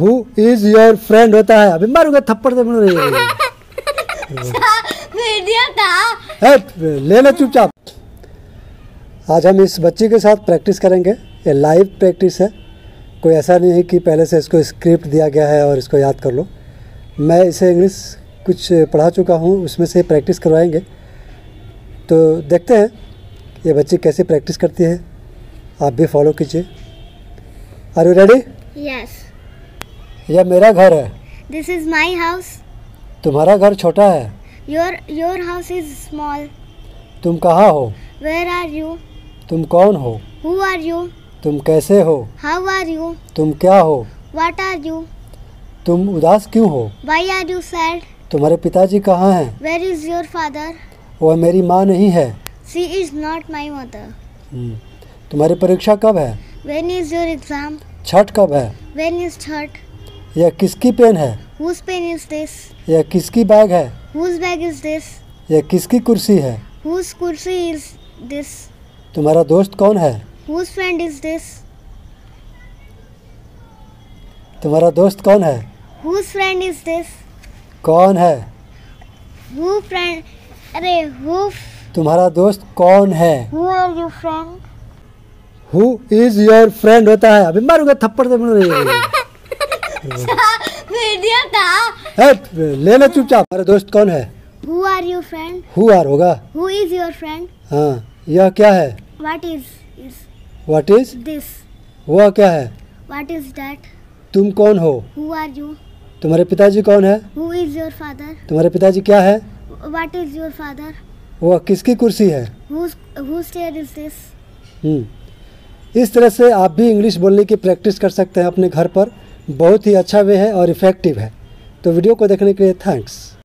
Who is your friend होता है अभी मारूंगा थप्पड़ से बन रही है ले ले चुपचाप आज हम इस बच्ची के साथ प्रैक्टिस करेंगे ये लाइव प्रैक्टिस है कोई ऐसा नहीं है कि पहले से इसको स्क्रिप्ट दिया गया है और इसको याद कर लो मैं इसे इंग्लिश कुछ पढ़ा चुका हूँ उसमें से प्रैक्टिस करवाएंगे तो देखते हैं ये बच्ची कैसे प्रैक्टिस करती है आप भी फॉलो कीजिए आर यू रेडी यस यह मेरा घर है दिस इज माई हाउस तुम्हारा घर छोटा है your your house is small तुम कहाँ हो वेर आर यू तुम कौन हो हु आर यू तुम कैसे हो हाउ आर यू तुम क्या हो वाट आर यू तुम उदास क्यों हो वाई आर यू सैड तुम्हारे पिताजी कहाँ हैं वेर इज योर फादर वह मेरी माँ नहीं है she is not my mother तुम्हारी परीक्षा कब है when is your exam Chhath कब है वेन इज छठ यह किसकी पेन है Whose pen is this? यह किसकी बैग है Whose bag is this? यह किसकी कुर्सी है Whose kursi is this? तुम्हारा दोस्त कौन है Whose friend is this? तुम्हारा दोस्त कौन है Whose friend is this? कौन है Who friend? अरे who? तुम्हारा दोस्त कौन है Who are your friend? Who is your friend होता है अभी मारूंगा थप्पड़ से मिल रही है वीडियो था ले ले चुपचाप हमारे दोस्त कौन है Who are your friend? Who are होगा Who is your friend? हाँ यह क्या है What is is What is this? वह क्या है What is that? तुम कौन हो Who are you? तुम्हारे पिताजी कौन है Who is your father? तुम्हारे पिताजी क्या है What is your father? वह किसकी कुर्सी है Who's whose chair is this? हम्म इस तरह से आप भी इंग्लिश बोलने की प्रैक्टिस कर सकते हैं अपने घर पर बहुत ही अच्छा वे है और इफ़ेक्टिव है तो वीडियो को देखने के लिए थैंक्स